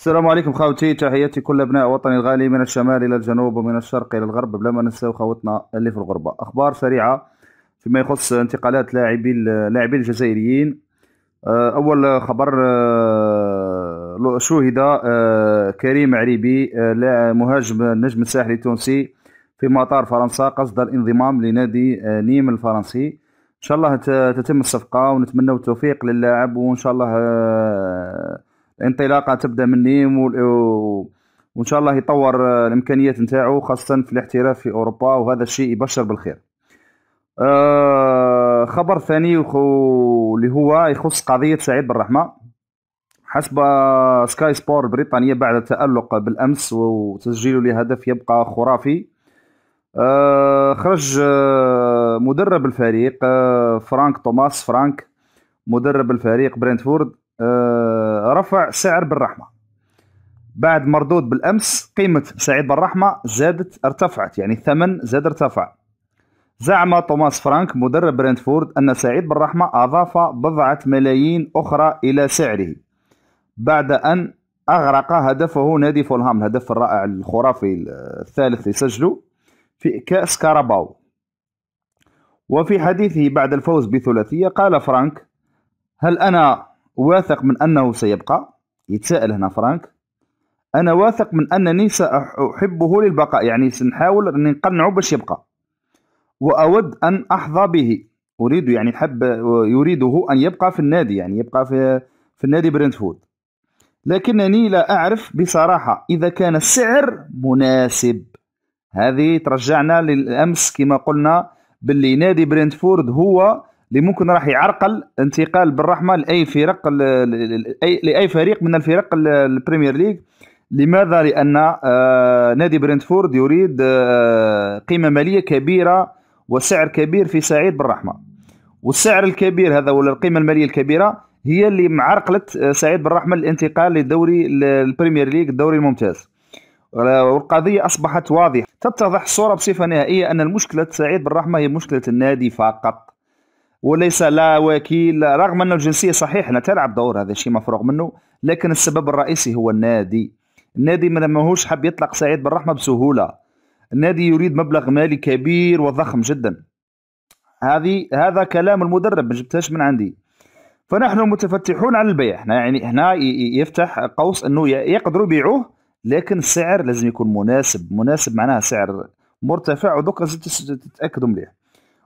السلام عليكم خاوتي تحياتي كل ابناء وطني الغالي من الشمال الى الجنوب ومن الشرق الى الغرب بلا ما ننساو خاوتنا اللي في الغربه اخبار سريعه فيما يخص انتقالات لاعبي اللاعبين الجزائريين آه، اول خبر آه، شوهد آه، كريم عريبي مهاجم النجم الساحلي التونسي في مطار فرنسا قصد الانضمام لنادي نيم الفرنسي ان شاء الله تتم الصفقه ونتمنى التوفيق للاعب وان شاء الله انطلاقه تبدا من نيم و... وان شاء الله يطور الامكانيات نتاعو خاصه في الاحتراف في اوروبا وهذا الشيء يبشر بالخير آه خبر ثاني اللي هو يخص قضيه سعيد بالرحمه حسب سكاي سبور البريطانيه بعد التالق بالامس وتسجيله لهدف يبقى خرافي آه خرج آه، مدرب الفريق آه، فرانك توماس فرانك مدرب الفريق برينتفورد آه، رفع سعر بالرحمه بعد مردود بالامس قيمه سعيد بالرحمه زادت ارتفعت يعني الثمن زاد ارتفع زعم توماس فرانك مدرب برنتفورد ان سعيد بالرحمه اضاف بضعه ملايين اخرى الى سعره بعد ان اغرق هدفه نادي فولهام الهدف الرائع الخرافي الثالث اللي في كاس كاراباو وفي حديثه بعد الفوز بثلاثيه قال فرانك هل انا واثق من أنه سيبقى يتساءل هنا فرانك أنا واثق من أنني سأحبه للبقاء يعني سنحاول أن نقنعه باش يبقى وأود أن أحظى به أريد يعني حب يريده أن يبقى في النادي يعني يبقى في في النادي برنتفورد لكنني لا أعرف بصراحة إذا كان السعر مناسب هذه ترجعنا للأمس كما قلنا باللي نادي برنتفورد هو اللي ممكن راح يعرقل انتقال بالرحمه لاي فرق لاي فريق من الفرق البريمير ليج لماذا لان آه، نادي برنتفورد يريد آه، قيمه ماليه كبيره وسعر كبير في سعيد بالرحمه والسعر الكبير هذا ولا القيمه الماليه الكبيره هي اللي معرقلت سعيد آه، بالرحمه الانتقال للدوري البريمير ليج الدوري الممتاز والقضية أصبحت واضحة تتضح الصورة بصفة نهائية أن المشكلة سعيد بالرحمة هي مشكلة النادي فقط وليس لا وكيل رغم أن الجنسية صحيح أنها تلعب دور هذا الشيء مفروغ منه لكن السبب الرئيسي هو النادي النادي ماهوش حاب يطلق سعيد بالرحمة بسهولة النادي يريد مبلغ مالي كبير وضخم جدا هذه هذا كلام المدرب ما جبتهاش من عندي فنحن متفتحون على البيع هنا يعني هنا يفتح قوس انه يقدروا يبيعوه لكن السعر لازم يكون مناسب مناسب معناها سعر مرتفع ودوك تتاكدوا مليح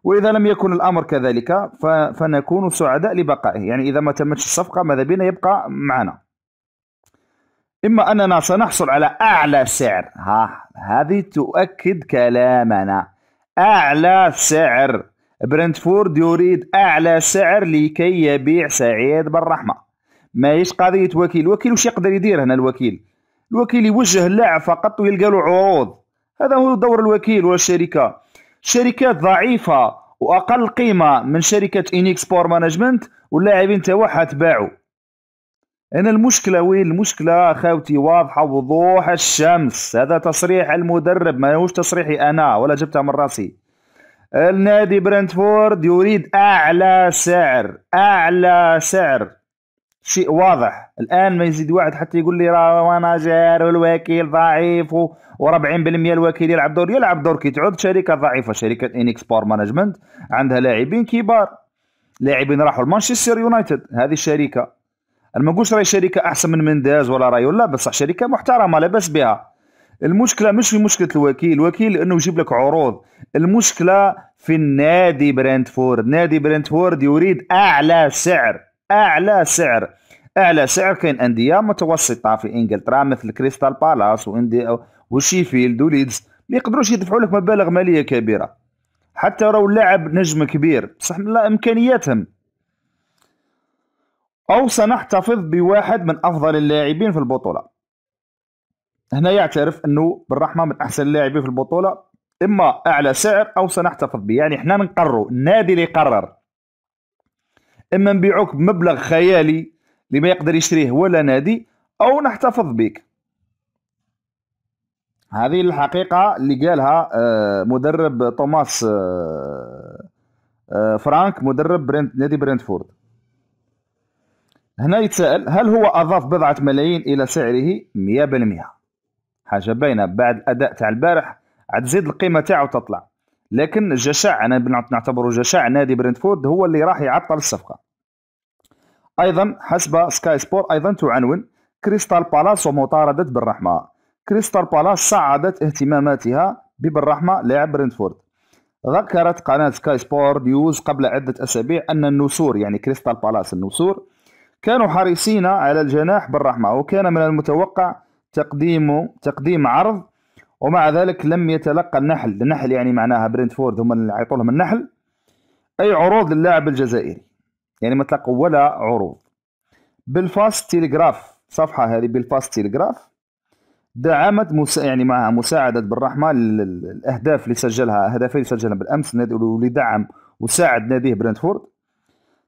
واذا لم يكن الامر كذلك فنكون سعداء لبقائه يعني اذا ما تمتش الصفقه ماذا بنا يبقى معنا اما اننا سنحصل على اعلى سعر ها هذه تؤكد كلامنا اعلى سعر برنتفورد يريد اعلى سعر لكي يبيع سعيد بالرحمه ماهيش قضيه وكيل الوكيل وش يقدر يدير هنا الوكيل الوكيل يوجه اللاعب فقط ويلقى له عروض هذا هو دور الوكيل والشركه شركات ضعيفه واقل قيمه من شركه انيكس بور مانجمنت واللاعبين تاعها تباعوا انا المشكله وين المشكله خاوتي واضحه وضوح الشمس هذا تصريح المدرب هوش تصريحي انا ولا جبتها من راسي النادي برنتفورد يريد اعلى سعر اعلى سعر شيء واضح الان ما يزيد واحد حتى يقول لي راه جار والوكيل ضعيف و40% الوكيل يلعب دور يلعب دور كي تعود شركه ضعيفه شركه انكس بار مانجمنت عندها لاعبين كبار لاعبين راحوا لمانشستر يونايتد هذه الشركه انا ما نقولش راهي شركه احسن من منداز ولا رايو ولا بصح شركه محترمه لاباس بها المشكله مش في مشكله الوكيل الوكيل انه يجيب لك عروض المشكله في النادي برنتفورد نادي برنتفورد يريد اعلى سعر اعلى سعر أعلى سعر كاين أندية متوسطة في إنجلترا مثل كريستال بالاس وإندي وشيفيلد وليدز ما يقدروش يدفعوا لك مبالغ مالية كبيرة حتى لو لاعب نجم كبير بصح لا إمكانياتهم أو سنحتفظ بواحد من أفضل اللاعبين في البطولة هنا يعترف أنه بالرحمة من أحسن اللاعبين في البطولة إما أعلى سعر أو سنحتفظ به يعني إحنا نقرر النادي اللي يقرر إما نبيعوك بمبلغ خيالي اللي ما يقدر يشريه ولا نادي او نحتفظ بك هذه الحقيقة اللي قالها آه، مدرب توماس آه، آه، فرانك مدرب برنت نادي برنتفورد هنا يتساءل هل هو أضاف بضعة ملايين إلى سعره 100% حاجة باينة بعد الأداء تاع البارح عاد القيمة تاعو تطلع لكن جشع أنا نعتبره جشع نادي برنتفورد هو اللي راح يعطل الصفقة أيضا حسب سكاي سبور أيضا تعنون كريستال بالاس ومطاردة بالرحمة كريستال بالاس صعدت اهتماماتها ببالرحمة لاعب برنتفورد ذكرت قناة سكاي سبور نيوز قبل عدة أسابيع أن النسور يعني كريستال بالاس النسور كانوا حريصين على الجناح بالرحمة وكان من المتوقع تقديم تقديم عرض ومع ذلك لم يتلقى النحل النحل يعني معناها برنتفورد هم اللي عيطوا لهم النحل أي عروض للاعب الجزائري يعني ما تلقوا ولا عروض بالفاست تيليغراف صفحة هذه بالفاست تيليغراف دعمت مس... يعني معها مساعدة بالرحمة الأهداف اللي سجلها هدفين اللي سجلها بالأمس واللي دعم وساعد ناديه برنتفورد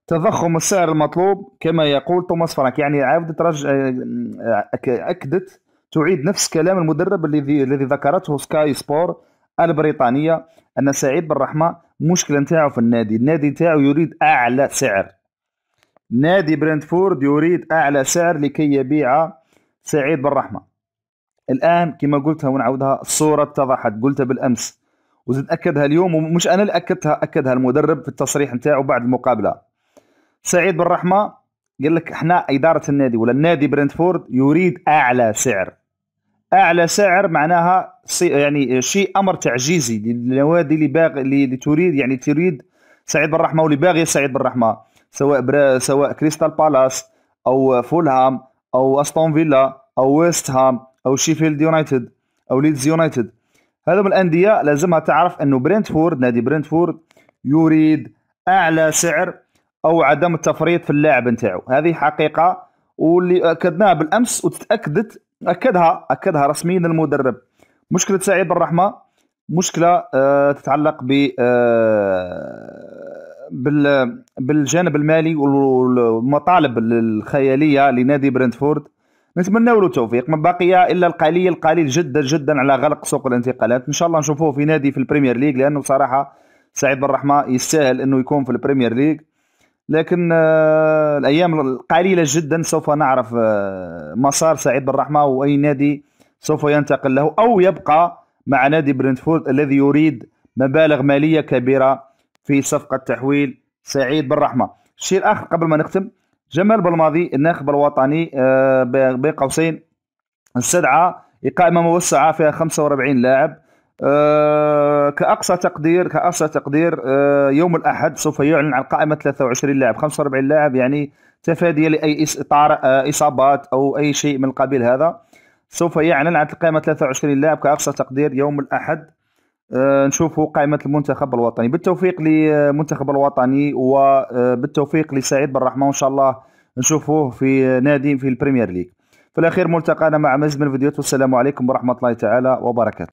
تضخم السعر المطلوب كما يقول توماس فرانك يعني عاودت رجع آه، أكدت تعيد نفس كلام المدرب الذي الذي ذكرته سكاي سبور البريطانية أن سعيد بالرحمة مشكلة نتاعو في النادي النادي نتاعو يريد أعلى سعر نادي برنتفورد يريد اعلى سعر لكي يبيع سعيد بالرحمه الان كما قلتها ونعودها الصوره اتضحت قلتها بالامس وزد اكدها اليوم ومش انا اللي اكدتها اكدها المدرب في التصريح نتاعو بعد المقابله سعيد بالرحمه قال لك احنا اداره النادي ولا النادي برنتفورد يريد اعلى سعر اعلى سعر معناها يعني شيء امر تعجيزي للنوادي اللي باغي اللي تريد يعني تريد سعيد بالرحمه واللي باغي سعيد بالرحمه سواء برا سواء كريستال بالاس او فولهام او استون فيلا او ويست هام او شيفيلد يونايتد او ليدز يونايتد هذم الانديه لازمها تعرف انه برنتفورد نادي برنتفورد يريد اعلى سعر او عدم التفريط في اللاعب نتاعو هذه حقيقه واللي اكدناها بالامس وتتاكدت اكدها اكدها رسميا المدرب مشكله سعيد الرحمه مشكله آه، تتعلق ب آه، بالجانب المالي والمطالب الخياليه لنادي برنتفورد نتمنى له التوفيق ما بقي الا القليل القليل جدا جدا على غلق سوق الانتقالات ان شاء الله نشوفوه في نادي في البريمير ليج لانه صراحه سعيد بن رحمه يستاهل انه يكون في البريمير ليج لكن آه، الايام القليله جدا سوف نعرف آه، مسار سعيد بن رحمه واي نادي سوف ينتقل له او يبقى مع نادي برنتفورد الذي يريد مبالغ ماليه كبيره في صفقة تحويل سعيد بن رحمة الشيء الآخر قبل ما نختم جمال بالماضي الناخب الوطني آه، بين قوسين استدعى قائمة موسعة فيها 45 لاعب آه، كأقصى تقدير كأقصى تقدير آه، يوم الأحد سوف يعلن عن قائمة 23 لاعب 45 لاعب يعني تفاديا لأي إطار إصابات أو أي شيء من القبيل هذا سوف يعلن عن قائمة 23 لاعب كأقصى تقدير يوم الأحد آه، نشوفوا قائمه المنتخب الوطني بالتوفيق للمنتخب آه، الوطني وبالتوفيق آه، لسعيد بن رحمه وان شاء الله نشوفوه في نادي في البريمير ليج في الاخير ملتقانا مع مزيد من الفيديوهات والسلام عليكم ورحمه الله تعالى وبركاته